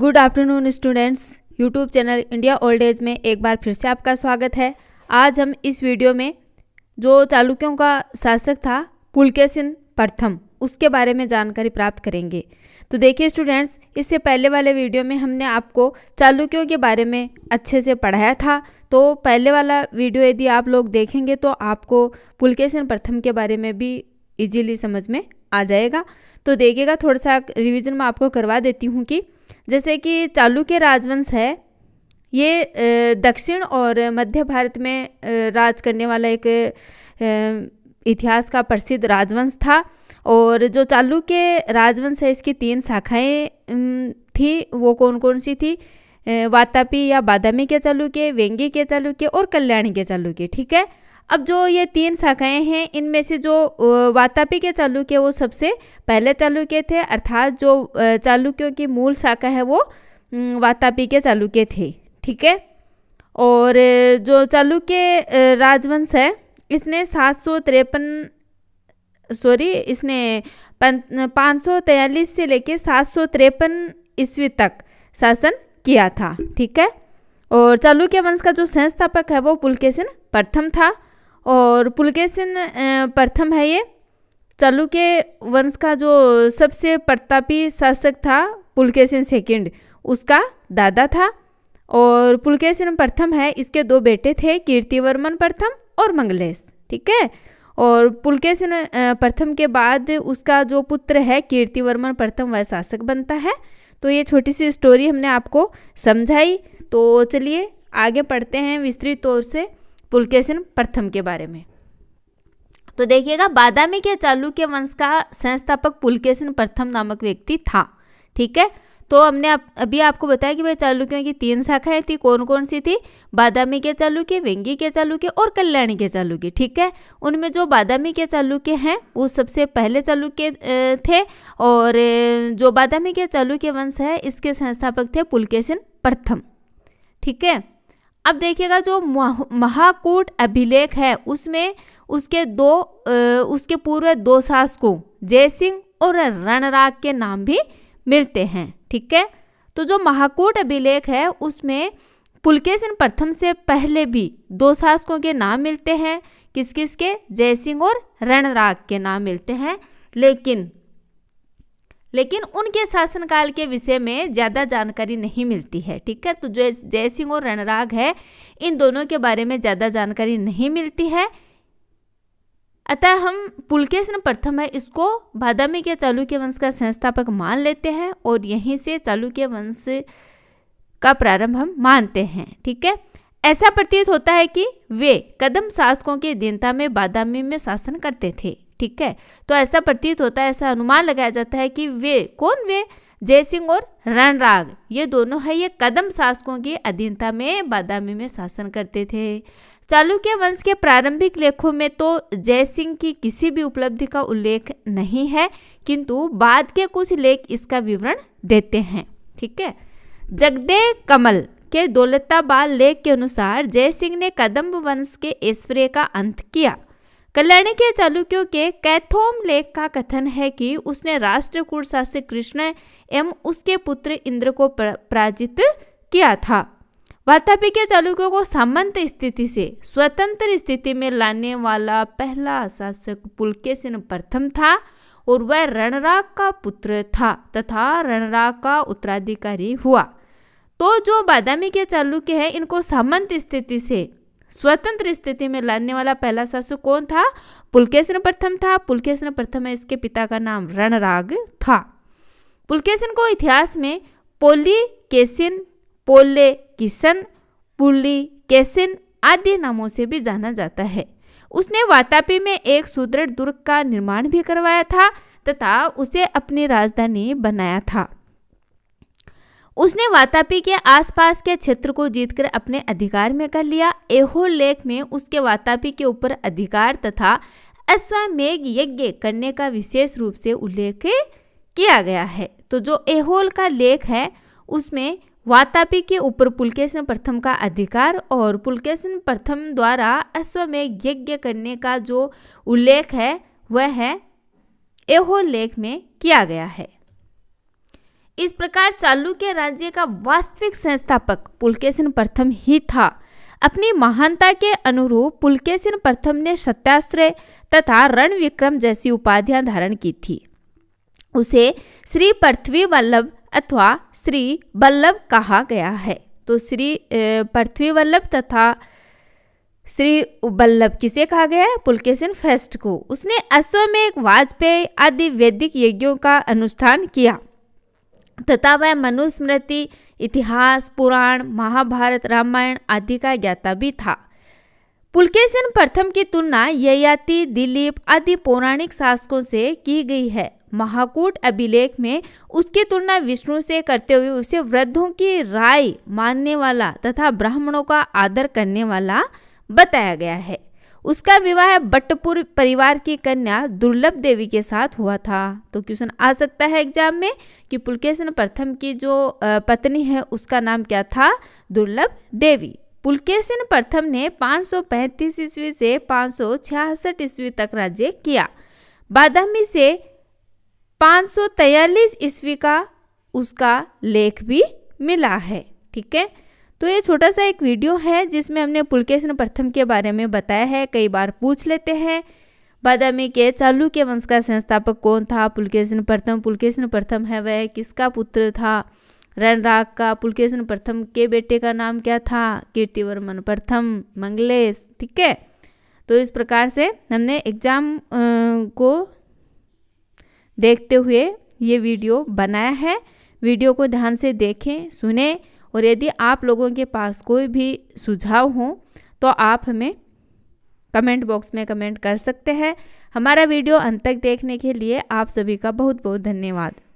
good afternoon students YouTube channel India old age में एक बार फिर से आपका स्वागत है आज हम इस वीडियो में जो चालुक्यों का शासक था पुलकेसिन प्रथम उसके बारे में जानकारी प्राप्त करेंगे तो देखिए स्टूडेंट्स इससे पहले वाले वीडियो में हमने आपको चालुक्यों के बारे में अच्छे से पढ़ाया था तो पहले वाला वीडियो यदि आप लोग देखेंगे तो आपको पुलकेसिन प्रथम के बारे में भी इजीली समझ में आ जाएगा तो देखिएगा थोड़ा सा रिवीजन मैं आपको करवा देती हूँ कि जैसे कि चालुक्य राजवंश है ये दक्षिण और मध्य भारत में राज करने वाला एक इतिहास का प्रसिद्ध राजवंश था और जो चालुक्य राजवंश है इसकी तीन शाखाएं थी वो कौन कौन सी थी वातापी या बादामी के चालुक्य व्यंगी के चालुक्य और कल्याणी के चालुक्य ठीक है अब जो ये तीन शाखाएं हैं इनमें से जो वातापी के चालुक्य वो सबसे पहले चालुक्य थे अर्थात जो चालुक्यों की मूल शाखा है वो वातापी के चालुक्य थे ठीक है और जो चालुक्य राजवंश है इसने सात सौ तिरपन सॉरी इसने पाँच सौ तैयलीस से लेके सात सौ तिरपन ईस्वी तक शासन किया था ठीक है और चालुक्य वंश का जो संस्थापक है वो पुलकेशन प्रथम था और पुलकेशन प्रथम है ये चालुक्य वंश का जो सबसे प्रतापी शासक था पुलकेशन सेकंड उसका दादा था और पुलकेशन प्रथम है इसके दो बेटे थे कीर्तिवर्मन प्रथम और मंगलेश ठीक है और पुलकेशन प्रथम के बाद उसका जो पुत्र है कीर्तिवर्मन प्रथम वह शासक बनता है तो ये छोटी सी स्टोरी हमने आपको समझाई तो चलिए आगे पढ़ते हैं विस्तृत तौर से पुलकेशन प्रथम के बारे में तो देखिएगा बादामी के चालुक्य वंश का संस्थापक पुलकेशन प्रथम नामक व्यक्ति था ठीक है तो हमने आप, अभी आपको बताया कि भाई चालुक्यों की तीन शाखाएं थी कौन कौन सी थी बादामी के चालुक्य वेंगी के चालुक्य और कल्याणी के चालुक्य ठीक है उनमें जो बादामी के चालुक्य हैं वो सबसे पहले चालुक्य थे और जो बादामी के चालुक्य वंश है इसके संस्थापक थे पुलकेशन प्रथम ठीक है अब देखिएगा जो महाकूट अभिलेख है उसमें उसके दो उसके पूर्व दो शासकों जयसिंह और रणराग के नाम भी मिलते हैं ठीक है तो जो महाकूट अभिलेख है उसमें पुलकेशन प्रथम से पहले भी दो शासकों के नाम मिलते हैं किस किस के जयसिंह और रणराग के नाम मिलते हैं लेकिन लेकिन उनके शासनकाल के विषय में ज़्यादा जानकारी नहीं मिलती है ठीक है तो जो जय सिंह और रणराग है इन दोनों के बारे में ज़्यादा जानकारी नहीं मिलती है अतः हम पुलकेशन प्रथम है इसको बादामी के चालुक्य वंश का संस्थापक मान लेते हैं और यहीं से चालुक्य वंश का प्रारंभ हम मानते हैं ठीक है ऐसा प्रतीत होता है कि वे कदम शासकों की दीनता में बादामी में शासन करते थे ठीक है तो ऐसा प्रतीत होता है ऐसा अनुमान लगाया जाता है कि वे कौन वे जयसिंह और रणराग ये दोनों है ये कदम शासकों की अधीनता में बादामी में शासन करते थे चालुक्य वंश के प्रारंभिक लेखों में तो जयसिंह की किसी भी उपलब्धि का उल्लेख नहीं है किंतु बाद के कुछ लेख इसका विवरण देते हैं ठीक है जगदे कमल के दौलताबाल लेख के अनुसार जयसिंह ने कदम्ब वंश के ऐश्वर्य का अंत किया कल्याणी के चालुक्यों के कैथोम लेख का कथन है कि उसने राष्ट्रकूट शासक कृष्ण एवं उसके पुत्र इंद्र को पराजित किया था वातापी के चालुक्यों को सामंत स्थिति से स्वतंत्र स्थिति में लाने वाला पहला शासक पुलकेशन प्रथम था और वह रणराग का पुत्र था तथा रणराग का उत्तराधिकारी हुआ तो जो बादामी के चालुक्य हैं इनको सामंत स्थिति से स्वतंत्र स्थिति में लाने वाला पहला शासु कौन था पुलकेशन प्रथम था पुलकेशन प्रथम है इसके पिता का नाम रणराग था पुलकेशन को इतिहास में पोली केसिन पोले किशन पुली केसिन आदि नामों से भी जाना जाता है उसने वातापी में एक सुदृढ़ दुर्ग का निर्माण भी करवाया था तथा उसे अपनी राजधानी बनाया था उसने वातापी के आसपास के क्षेत्र को जीतकर अपने अधिकार में कर लिया एहोर लेख में उसके वातापी के ऊपर अधिकार तथा अश्वमेघ यज्ञ करने का विशेष रूप से उल्लेख किया गया है तो जो एहोल का लेख है उसमें वातापी के ऊपर पुलकेशन प्रथम का अधिकार और पुलकेशन प्रथम द्वारा अश्वमेघ यज्ञ करने का जो उल्लेख है वह है एहोल लेख में किया गया है इस प्रकार चालुक्य राज्य का वास्तविक संस्थापक पुलकेशन प्रथम ही था अपनी महानता के अनुरूप पुलकेशन प्रथम ने सत्याश्रय तथा रण विक्रम जैसी उपाधियां धारण की थी उसे श्री पृथ्वी वल्लभ अथवा श्री बल्लभ कहा गया है तो श्री पृथ्वी वल्लभ तथा श्री बल्लभ किसे कहा गया है पुलकेशन फेस्ट को उसने अश्व में एक वाजपेयी आदि वैदिक यज्ञों का अनुष्ठान किया तथा वह मनुस्मृति इतिहास पुराण महाभारत रामायण आदि का ज्ञाता भी था पुलकेशन प्रथम की तुलना ययाति दिलीप आदि पौराणिक शासकों से की गई है महाकूट अभिलेख में उसकी तुलना विष्णु से करते हुए उसे वृद्धों की राय मानने वाला तथा ब्राह्मणों का आदर करने वाला बताया गया है उसका विवाह बट्टपुर परिवार की कन्या दुर्लभ देवी के साथ हुआ था तो क्वेश्चन आ सकता है एग्जाम में कि पुलकेशन प्रथम की जो पत्नी है उसका नाम क्या था दुर्लभ देवी पुलकेशन प्रथम ने 535 ईस्वी से 566 ईस्वी तक राज्य किया बादामी से 543 ईस्वी का उसका लेख भी मिला है ठीक है तो ये छोटा सा एक वीडियो है जिसमें हमने पुलकेशन प्रथम के बारे में बताया है कई बार पूछ लेते हैं बादामी के चालू के वंश का संस्थापक कौन था पुलकेशन प्रथम पुलकेशन प्रथम है वह किसका पुत्र था रणराग का पुलकेशन प्रथम के बेटे का नाम क्या था कीर्तिवर्मन प्रथम मंगलेश ठीक है तो इस प्रकार से हमने एग्जाम को देखते हुए ये वीडियो बनाया है वीडियो को ध्यान से देखें सुने और यदि आप लोगों के पास कोई भी सुझाव हो तो आप हमें कमेंट बॉक्स में कमेंट कर सकते हैं हमारा वीडियो अंत तक देखने के लिए आप सभी का बहुत बहुत धन्यवाद